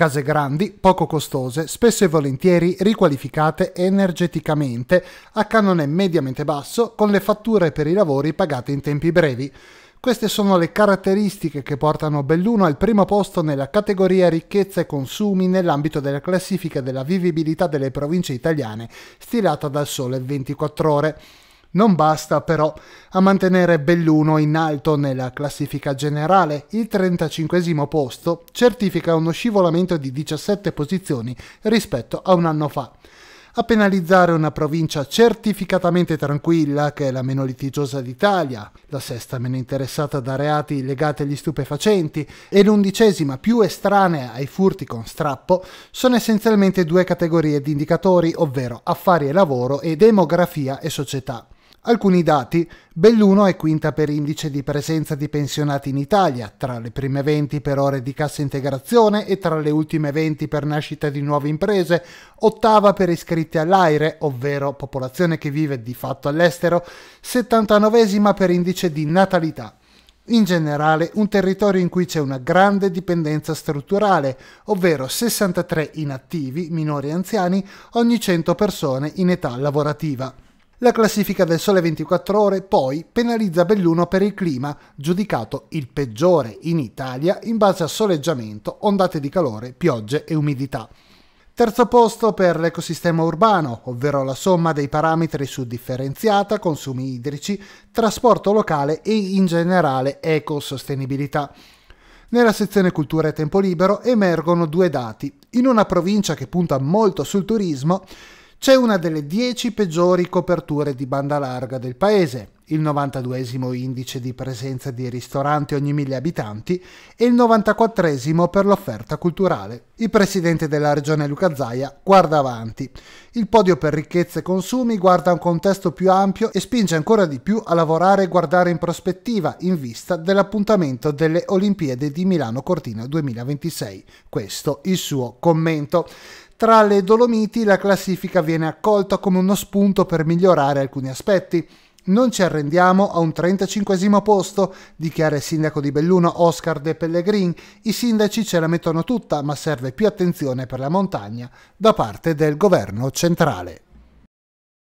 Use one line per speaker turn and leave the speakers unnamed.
Case grandi, poco costose, spesso e volentieri riqualificate energeticamente a canone mediamente basso con le fatture per i lavori pagate in tempi brevi. Queste sono le caratteristiche che portano Belluno al primo posto nella categoria ricchezza e consumi nell'ambito della classifica della vivibilità delle province italiane stilata dal Sole 24 ore. Non basta però a mantenere Belluno in alto nella classifica generale. Il 35 posto certifica uno scivolamento di 17 posizioni rispetto a un anno fa. A penalizzare una provincia certificatamente tranquilla, che è la meno litigiosa d'Italia, la sesta meno interessata da reati legati agli stupefacenti e l'undicesima più estranea ai furti con strappo, sono essenzialmente due categorie di indicatori, ovvero affari e lavoro e demografia e società. Alcuni dati, Belluno è quinta per indice di presenza di pensionati in Italia, tra le prime 20 per ore di cassa integrazione e tra le ultime 20 per nascita di nuove imprese, ottava per iscritti all'AIRE, ovvero popolazione che vive di fatto all'estero, 79esima per indice di natalità. In generale, un territorio in cui c'è una grande dipendenza strutturale, ovvero 63 inattivi, minori e anziani, ogni 100 persone in età lavorativa. La classifica del Sole 24 Ore poi penalizza Belluno per il clima, giudicato il peggiore in Italia in base a soleggiamento, ondate di calore, piogge e umidità. Terzo posto per l'ecosistema urbano, ovvero la somma dei parametri su differenziata, consumi idrici, trasporto locale e in generale ecosostenibilità. Nella sezione cultura e tempo libero emergono due dati. In una provincia che punta molto sul turismo, c'è una delle 10 peggiori coperture di banda larga del paese, il 92 indice di presenza di ristoranti ogni mille abitanti e il 94 per l'offerta culturale. Il presidente della regione Luca Zaia guarda avanti. Il podio per ricchezza e consumi guarda un contesto più ampio e spinge ancora di più a lavorare e guardare in prospettiva in vista dell'appuntamento delle Olimpiadi di Milano Cortina 2026. Questo il suo commento. Tra le Dolomiti la classifica viene accolta come uno spunto per migliorare alcuni aspetti. Non ci arrendiamo a un 35 posto, dichiara il sindaco di Belluno Oscar De Pellegrin. I sindaci ce la mettono tutta, ma serve più attenzione per la montagna da parte del governo centrale.